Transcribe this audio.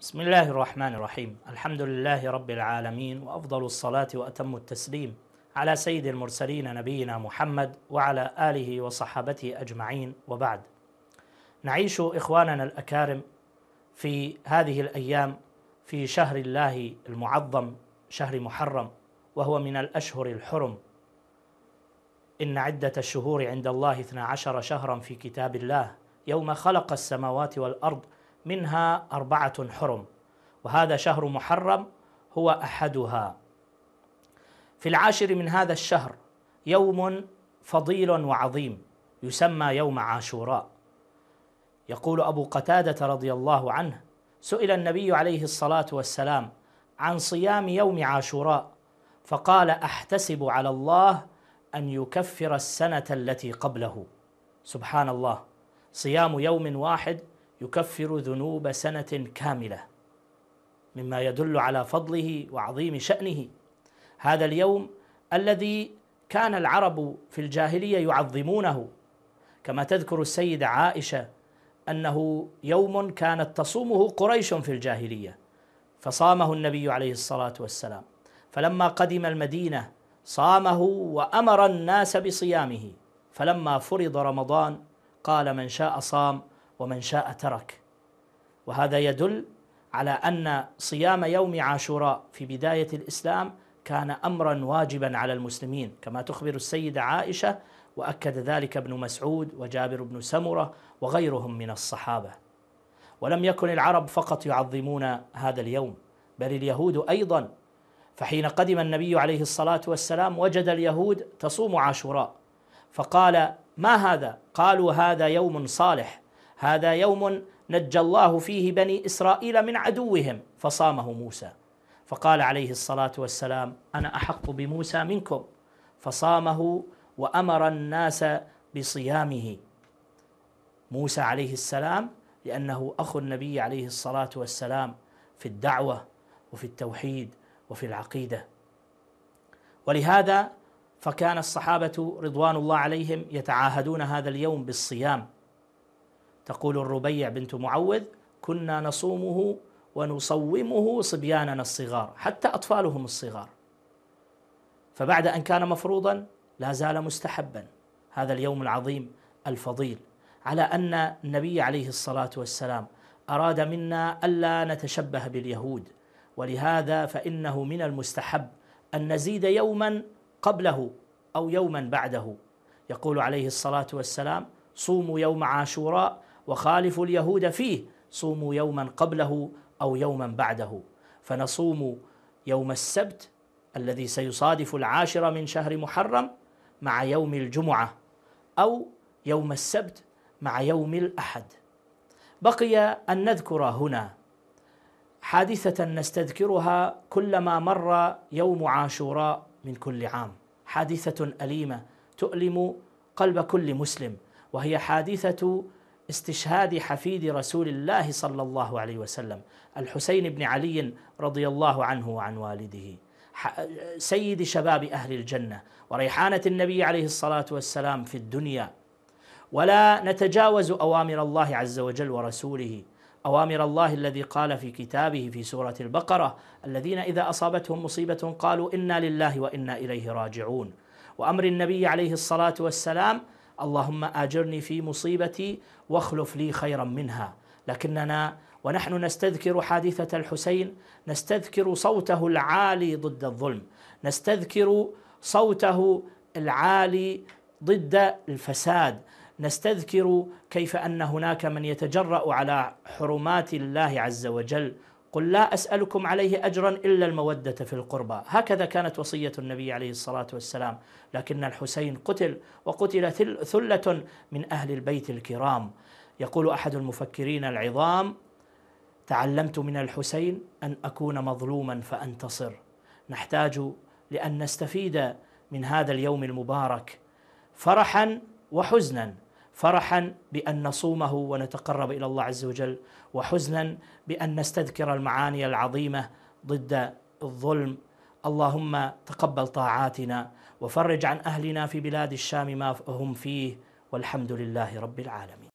بسم الله الرحمن الرحيم الحمد لله رب العالمين وافضل الصلاه واتم التسليم على سيد المرسلين نبينا محمد وعلى اله وصحابته اجمعين وبعد نعيش اخواننا الاكارم في هذه الايام في شهر الله المعظم شهر محرم وهو من الاشهر الحرم ان عده الشهور عند الله اثنا عشر شهرا في كتاب الله يوم خلق السماوات والارض منها أربعة حرم وهذا شهر محرم هو أحدها في العاشر من هذا الشهر يوم فضيل وعظيم يسمى يوم عاشوراء يقول أبو قتادة رضي الله عنه سئل النبي عليه الصلاة والسلام عن صيام يوم عاشوراء فقال احتسب على الله ان يكفر السنه التي قبله سبحان الله صيام يوم واحد يكفر ذنوب سنة كاملة مما يدل على فضله وعظيم شأنه هذا اليوم الذي كان العرب في الجاهلية يعظمونه كما تذكر السيدة عائشة أنه يوم كانت تصومه قريش في الجاهلية فصامه النبي عليه الصلاة والسلام فلما قدم المدينة صامه وأمر الناس بصيامه فلما فرض رمضان قال من شاء صام ومن شاء ترك وهذا يدل على ان صيام يوم عاشوراء في بدايه الاسلام كان امرا واجبا على المسلمين كما تخبر السيده عائشه واكد ذلك ابن مسعود وجابر بن سمره وغيرهم من الصحابه ولم يكن العرب فقط يعظمون هذا اليوم بل اليهود ايضا فحين قدم النبي عليه الصلاه والسلام وجد اليهود تصوم عاشوراء فقال ما هذا؟ قالوا هذا يوم صالح هذا يوم نجى الله فيه بني اسرائيل من عدوهم فصامه موسى فقال عليه الصلاه والسلام انا احق بموسى منكم فصامه وامر الناس بصيامه موسى عليه السلام لانه اخو النبي عليه الصلاه والسلام في الدعوه وفي التوحيد وفي العقيده ولهذا فكان الصحابه رضوان الله عليهم يتعاهدون هذا اليوم بالصيام تقول الربيع بنت معوذ كنا نصومه ونصومه صبياننا الصغار حتى أطفالهم الصغار فبعد أن كان مفروضا لا زال مستحبا هذا اليوم العظيم الفضيل على أن النبي عليه الصلاة والسلام أراد منا ألا نتشبه باليهود ولهذا فإنه من المستحب أن نزيد يوما قبله أو يوما بعده يقول عليه الصلاة والسلام صوموا يوم عاشوراء وخالفوا اليهود فيه صوموا يوما قبله او يوما بعده فنصوم يوم السبت الذي سيصادف العاشر من شهر محرم مع يوم الجمعه او يوم السبت مع يوم الاحد بقي ان نذكر هنا حادثه نستذكرها كلما مر يوم عاشوراء من كل عام حادثه اليمه تؤلم قلب كل مسلم وهي حادثه استشهاد حفيد رسول الله صلى الله عليه وسلم الحسين بن علي رضي الله عنه وعن والده سيد شباب أهل الجنة وريحانة النبي عليه الصلاة والسلام في الدنيا ولا نتجاوز أوامر الله عز وجل ورسوله أوامر الله الذي قال في كتابه في سورة البقرة الذين إذا أصابتهم مصيبة قالوا إنا لله وإنا إليه راجعون وأمر النبي عليه الصلاة والسلام اللهم اجرني في مصيبتي واخلف لي خيرا منها لكننا ونحن نستذكر حادثه الحسين نستذكر صوته العالي ضد الظلم نستذكر صوته العالي ضد الفساد نستذكر كيف ان هناك من يتجرا على حرمات الله عز وجل قل لا اسالكم عليه اجرا الا الموده في القربى هكذا كانت وصيه النبي عليه الصلاه والسلام لكن الحسين قتل وقتل ثله من اهل البيت الكرام يقول احد المفكرين العظام تعلمت من الحسين ان اكون مظلوما فانتصر نحتاج لان نستفيد من هذا اليوم المبارك فرحا وحزنا فرحا بان نصومه ونتقرب الى الله عز وجل وحزنا بان نستذكر المعاني العظيمه ضد الظلم اللهم تقبل طاعاتنا وفرج عن اهلنا في بلاد الشام ما هم فيه والحمد لله رب العالمين